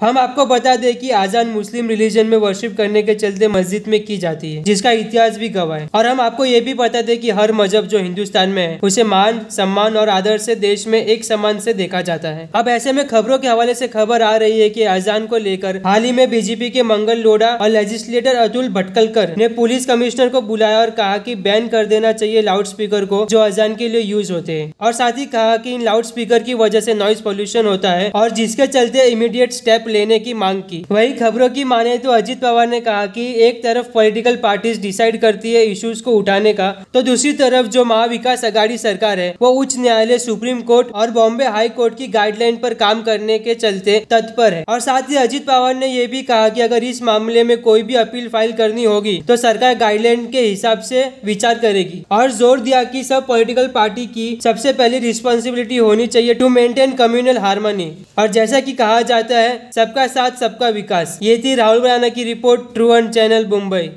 हम आपको बता दें कि आजान मुस्लिम रिलीजन में वर्शिप करने के चलते मस्जिद में की जाती है जिसका इतिहास भी गवाह है और हम आपको ये भी बता दें कि हर मजहब जो हिंदुस्तान में है उसे मान सम्मान और आदर से देश में एक समान से देखा जाता है अब ऐसे में खबरों के हवाले से खबर आ रही है कि आजान को लेकर हाल ही में बीजेपी के मंगल लोडा और लेजिस्लेटर अतुल भटकलकर ने पुलिस कमिश्नर को बुलाया और कहा की बैन कर देना चाहिए लाउड स्पीकर को जो अजान के लिए यूज होते हैं और साथ ही कहा की इन लाउड स्पीकर की वजह से नॉइज पॉल्यूशन होता है और जिसके चलते इमीडिएट स्टेप लेने की मांग की वही खबरों की माने तो अजीत पवार ने कहा कि एक तरफ पॉलिटिकल पार्टीज डिसाइड करती है इश्यूज को उठाने का तो दूसरी तरफ जो महाविकास अघाड़ी सरकार है वो उच्च न्यायालय सुप्रीम कोर्ट और बॉम्बे हाई कोर्ट की गाइडलाइन पर काम करने के चलते तत्पर है और साथ ही अजीत पवार ने यह भी कहा कि अगर इस मामले में कोई भी अपील फाइल करनी होगी तो सरकार गाइडलाइन के हिसाब से विचार करेगी और जोर दिया कि सब पॉलिटिकल पार्टी की सबसे पहली रिस्पॉन्सिबिलिटी होनी चाहिए टू मेंटेन कम्युनल हार्मनी और जैसा कि कहा जाता है सबका साथ सबका विकास ये थी राहुल राणा की report true and channel Mumbai